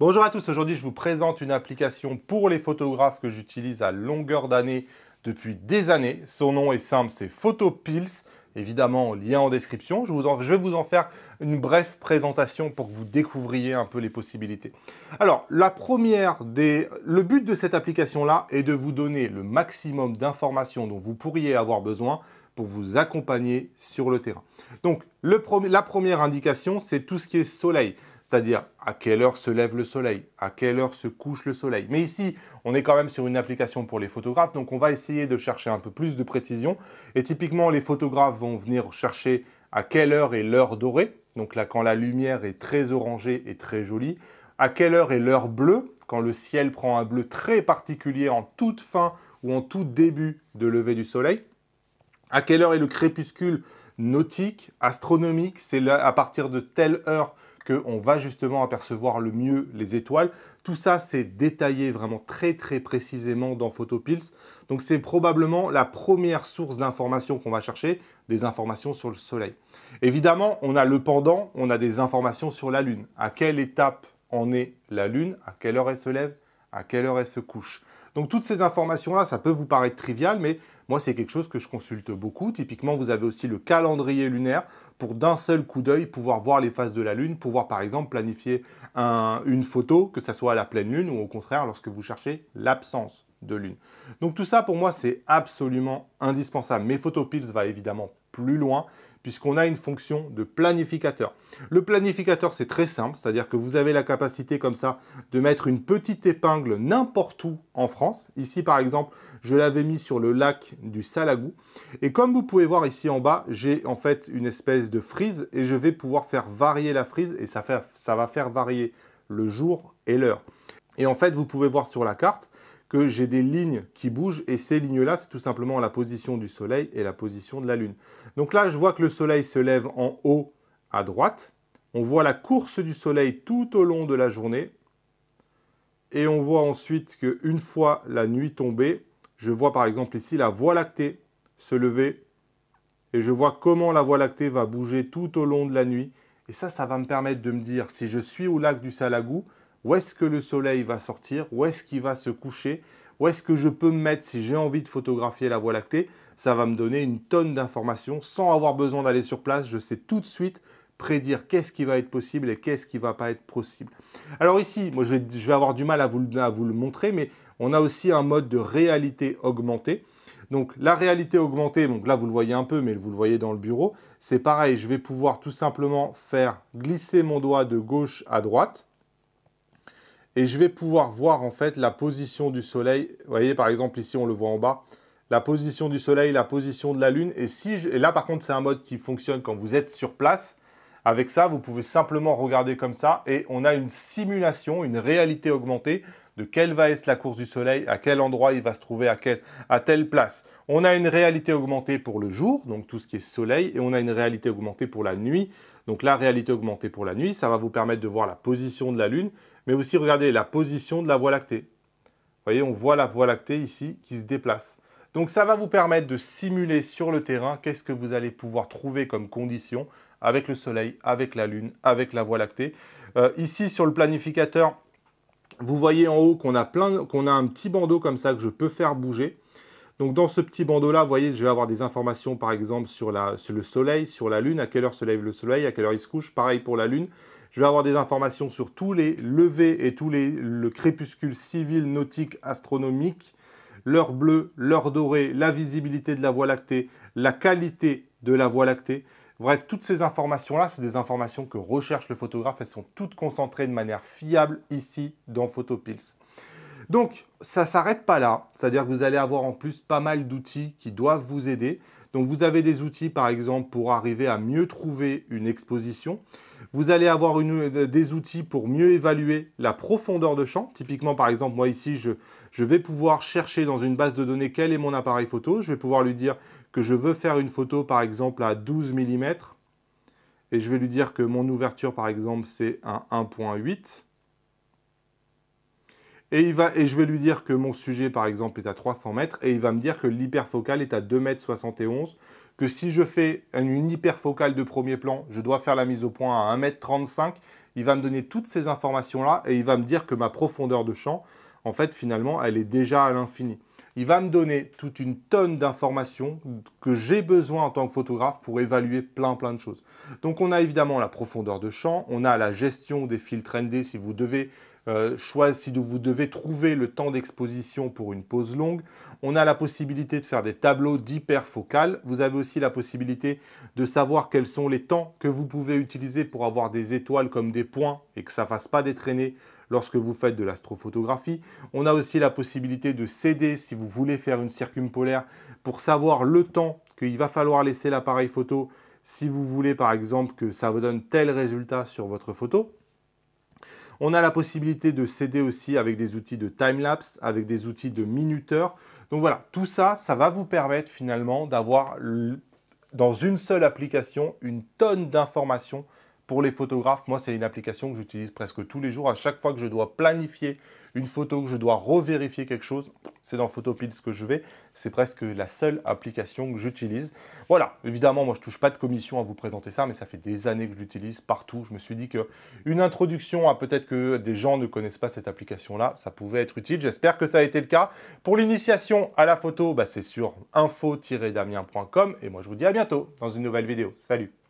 Bonjour à tous, aujourd'hui je vous présente une application pour les photographes que j'utilise à longueur d'année depuis des années. Son nom est simple, c'est PhotoPills. Évidemment, lien en description. Je, vais vous en faire une brève présentation pour que vous découvriez un peu les possibilités. Alors, la première des... Le but de cette application-là est de vous donner le maximum d'informations dont vous pourriez avoir besoin pour vous accompagner sur le terrain. Donc, la première indication, c'est tout ce qui est soleil c'est-à-dire à quelle heure se lève le soleil, à quelle heure se couche le soleil. Mais ici, on est quand même sur une application pour les photographes, donc on va essayer de chercher un peu plus de précision. Et typiquement, les photographes vont venir chercher à quelle heure est l'heure dorée, donc là quand la lumière est très orangée et très jolie, à quelle heure est l'heure bleue, quand le ciel prend un bleu très particulier en toute fin ou en tout début de lever du soleil, à quelle heure est le crépuscule nautique, astronomique, c'est à partir de telle heure qu'on va justement apercevoir le mieux les étoiles. Tout ça, c'est détaillé vraiment très très précisément dans Photopills. Donc c'est probablement la première source d'informations qu'on va chercher, des informations sur le Soleil. Évidemment, on a le pendant, on a des informations sur la Lune. À quelle étape en est la Lune À quelle heure elle se lève À quelle heure elle se couche donc toutes ces informations-là, ça peut vous paraître trivial, mais moi c'est quelque chose que je consulte beaucoup. Typiquement, vous avez aussi le calendrier lunaire pour d'un seul coup d'œil pouvoir voir les phases de la Lune, pouvoir par exemple planifier une photo, que ce soit à la pleine Lune ou au contraire lorsque vous cherchez l'absence de Lune. Donc tout ça pour moi c'est absolument indispensable. Mais Photopills va évidemment plus loin puisqu'on a une fonction de planificateur. Le planificateur, c'est très simple, c'est-à-dire que vous avez la capacité comme ça de mettre une petite épingle n'importe où en France. Ici, par exemple, je l'avais mis sur le lac du Salagou. Et comme vous pouvez voir ici en bas, j'ai en fait une espèce de frise et je vais pouvoir faire varier la frise et ça, ça va faire varier le jour et l'heure. Et en fait, vous pouvez voir sur la carte, que j'ai des lignes qui bougent et ces lignes-là, c'est tout simplement la position du Soleil et la position de la Lune. Donc là, je vois que le Soleil se lève en haut à droite. On voit la course du Soleil tout au long de la journée. Et on voit ensuite qu'une fois la nuit tombée, je vois par exemple ici la Voie lactée se lever. Et je vois comment la Voie lactée va bouger tout au long de la nuit. Et ça, ça va me permettre de me dire si je suis au lac du Salagou, où est-ce que le soleil va sortir, où est-ce qu'il va se coucher, où est-ce que je peux me mettre si j'ai envie de photographier la Voie lactée. Ça va me donner une tonne d'informations sans avoir besoin d'aller sur place. Je sais tout de suite prédire qu'est-ce qui va être possible et qu'est-ce qui ne va pas être possible. Alors ici, moi je vais, avoir du mal à vous, à vous le montrer, mais on a aussi un mode de réalité augmentée. Donc la réalité augmentée, donc là vous le voyez un peu, mais vous le voyez dans le bureau, c'est pareil, je vais pouvoir tout simplement faire glisser mon doigt de gauche à droite et je vais pouvoir voir en fait la position du soleil. Vous voyez par exemple ici on le voit en bas, la position du soleil, la position de la lune et si et là par contre c'est un mode qui fonctionne quand vous êtes sur place. Avec ça, vous pouvez simplement regarder comme ça et on a une simulation, une réalité augmentée de quelle va être la course du soleil, à quel endroit il va se trouver, à, quelle, à telle place. On a une réalité augmentée pour le jour, donc tout ce qui est soleil, et on a une réalité augmentée pour la nuit. Donc la réalité augmentée pour la nuit, ça va vous permettre de voir la position de la Lune, mais aussi regardez la position de la Voie lactée. Vous voyez, on voit la Voie lactée ici qui se déplace. Donc ça va vous permettre de simuler sur le terrain qu'est-ce que vous allez pouvoir trouver comme condition avec le Soleil, avec la Lune, avec la Voie lactée. Euh, ici, sur le planificateur, vous voyez en haut qu'on a, plein, qu'on a un petit bandeau comme ça que je peux faire bouger. Donc dans ce petit bandeau-là, vous voyez, je vais avoir des informations par exemple sur, le soleil, sur la lune, à quelle heure se lève le soleil, à quelle heure il se couche, pareil pour la lune. Je vais avoir des informations sur tous les levées et tous les crépuscules crépuscule civil, nautique, astronomiques, l'heure bleue, l'heure dorée, la visibilité de la voie lactée, la qualité de la voie lactée. Bref, toutes ces informations-là, c'est des informations que recherche le photographe. Elles sont toutes concentrées de manière fiable ici dans Photopills. Donc, ça ne s'arrête pas là. C'est-à-dire que vous allez avoir en plus pas mal d'outils qui doivent vous aider. Donc vous avez des outils par exemple pour arriver à mieux trouver une exposition. Vous allez avoir euh, des outils pour mieux évaluer la profondeur de champ. Typiquement, par exemple, moi ici, je, je, vais pouvoir chercher dans une base de données quel est mon appareil photo. Je vais pouvoir lui dire que je veux faire une photo, par exemple, à 12 mm. Et je vais lui dire que mon ouverture, par exemple, c'est un 1.8. Et, il va, et je vais lui dire que mon sujet, par exemple, est à 300 mètres, et il va me dire que l'hyperfocale est à 2,71 mètres que si je fais une hyperfocale de premier plan, je dois faire la mise au point à 1,35 mètre Il va me donner toutes ces informations-là, et il va me dire que ma profondeur de champ, en fait, finalement, elle est déjà à l'infini. Il va me donner toute une tonne d'informations que j'ai besoin en tant que photographe pour évaluer plein plein de choses. Donc on a évidemment la profondeur de champ, on a la gestion des filtres ND si vous devez euh, Choisissez si vous devez trouver le temps d'exposition pour une pause longue. On a la possibilité de faire des tableaux d'hyperfocale. Vous avez aussi la possibilité de savoir quels sont les temps que vous pouvez utiliser pour avoir des étoiles comme des points et que ça ne fasse pas des traînées lorsque vous faites de l'astrophotographie. On a aussi la possibilité de céder si vous voulez faire une circumpolaire pour savoir le temps qu'il va falloir laisser l'appareil photo si vous voulez par exemple que ça vous donne tel résultat sur votre photo. On a la possibilité de céder aussi avec des outils de time-lapse, avec des outils de minuteur. Donc voilà, tout ça, ça va vous permettre finalement d'avoir dans une seule application une tonne d'informations pour les photographes. Moi, c'est une application que j'utilise presque tous les jours. À chaque fois que je dois planifier une photo que je dois revérifier quelque chose, c'est dans PhotoPills que je vais. C'est presque la seule application que j'utilise. Voilà, évidemment, moi je touche pas de commission à vous présenter ça, mais ça fait des années que je l'utilise partout. Je me suis dit qu'une introduction à peut-être que des gens ne connaissent pas cette application-là, ça pouvait être utile. J'espère que ça a été le cas. Pour l'initiation à la photo, bah, c'est sur info-damien.com et moi je vous dis à bientôt dans une nouvelle vidéo. Salut